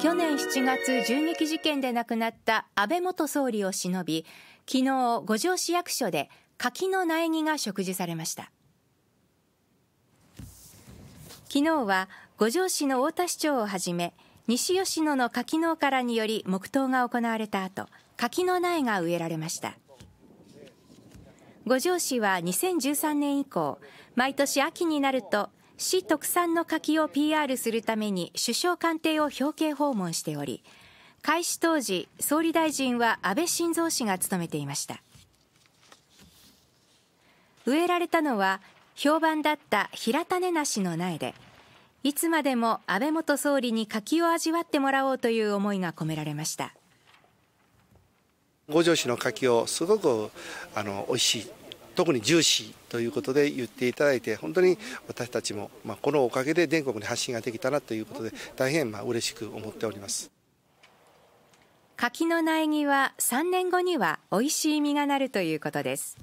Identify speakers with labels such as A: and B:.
A: 去年7月銃撃事件で亡くなった安倍元総理を偲び昨日五条市役所で柿の苗木が植樹されました昨日は五条市の太田市長をはじめ西吉野の柿農家らにより黙祷が行われた後柿の苗が植えられました五条市は2013年以降毎年秋になると市特産の柿を PR するために首相官邸を表敬訪問しており開始当時総理大臣は安倍晋三氏が務めていました植えられたのは評判だった平種梨の苗でいつまでも安倍元総理に柿を味わってもらおうという思いが込められました
B: 五条市の柿をすごくあの美味しい特に重視ということで言っていただいて本当に私たちも、まあ、このおかげで全国に発信ができたなということで大変まあ嬉しく思っております
A: 柿の苗木は3年後にはおいしい実がなるということです